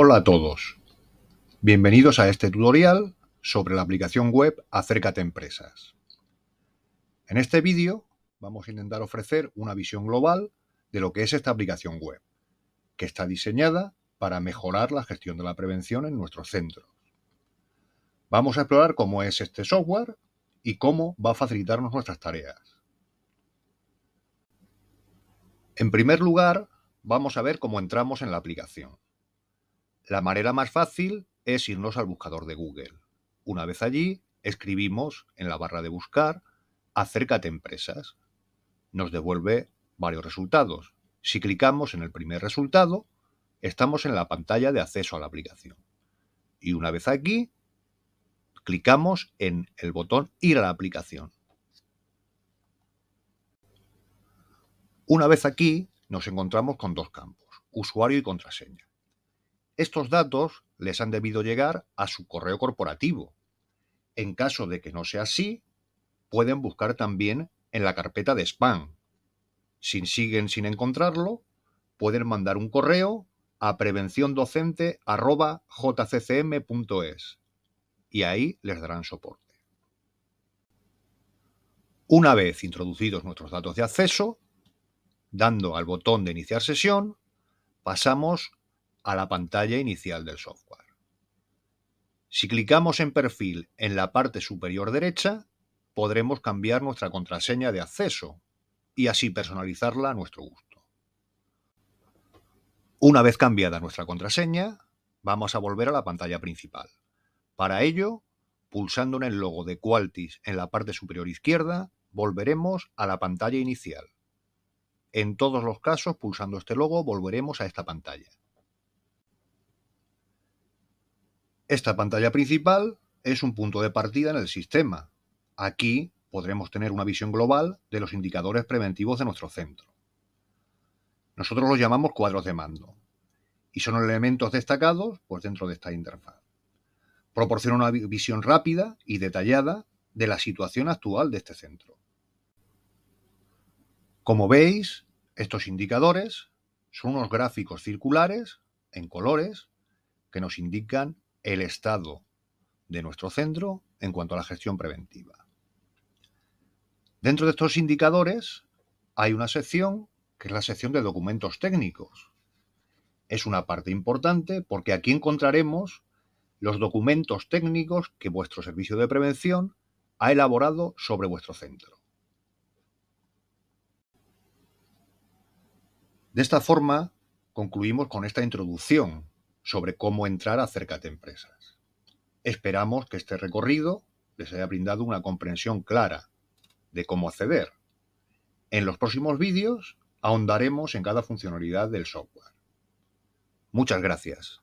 Hola a todos. Bienvenidos a este tutorial sobre la aplicación web Acércate Empresas. En este vídeo vamos a intentar ofrecer una visión global de lo que es esta aplicación web, que está diseñada para mejorar la gestión de la prevención en nuestros centros. Vamos a explorar cómo es este software y cómo va a facilitarnos nuestras tareas. En primer lugar, vamos a ver cómo entramos en la aplicación. La manera más fácil es irnos al buscador de Google. Una vez allí, escribimos en la barra de buscar acércate empresas. Nos devuelve varios resultados. Si clicamos en el primer resultado, estamos en la pantalla de acceso a la aplicación. Y una vez aquí, clicamos en el botón ir a la aplicación. Una vez aquí, nos encontramos con dos campos, usuario y contraseña. Estos datos les han debido llegar a su correo corporativo. En caso de que no sea así, pueden buscar también en la carpeta de spam. Si siguen sin encontrarlo, pueden mandar un correo a prevencióndocente.jccm.es y ahí les darán soporte. Una vez introducidos nuestros datos de acceso, dando al botón de iniciar sesión, pasamos a la pantalla inicial del software. Si clicamos en perfil en la parte superior derecha, podremos cambiar nuestra contraseña de acceso y así personalizarla a nuestro gusto. Una vez cambiada nuestra contraseña, vamos a volver a la pantalla principal. Para ello, pulsando en el logo de Qualtis en la parte superior izquierda, volveremos a la pantalla inicial. En todos los casos, pulsando este logo, volveremos a esta pantalla. Esta pantalla principal es un punto de partida en el sistema. Aquí podremos tener una visión global de los indicadores preventivos de nuestro centro. Nosotros los llamamos cuadros de mando y son elementos destacados dentro de esta interfaz. Proporciona una visión rápida y detallada de la situación actual de este centro. Como veis, estos indicadores son unos gráficos circulares en colores que nos indican el estado de nuestro centro en cuanto a la gestión preventiva. Dentro de estos indicadores hay una sección que es la sección de documentos técnicos. Es una parte importante porque aquí encontraremos los documentos técnicos que vuestro servicio de prevención ha elaborado sobre vuestro centro. De esta forma, concluimos con esta introducción sobre cómo entrar a de Empresas. Esperamos que este recorrido les haya brindado una comprensión clara de cómo acceder. En los próximos vídeos ahondaremos en cada funcionalidad del software. Muchas gracias.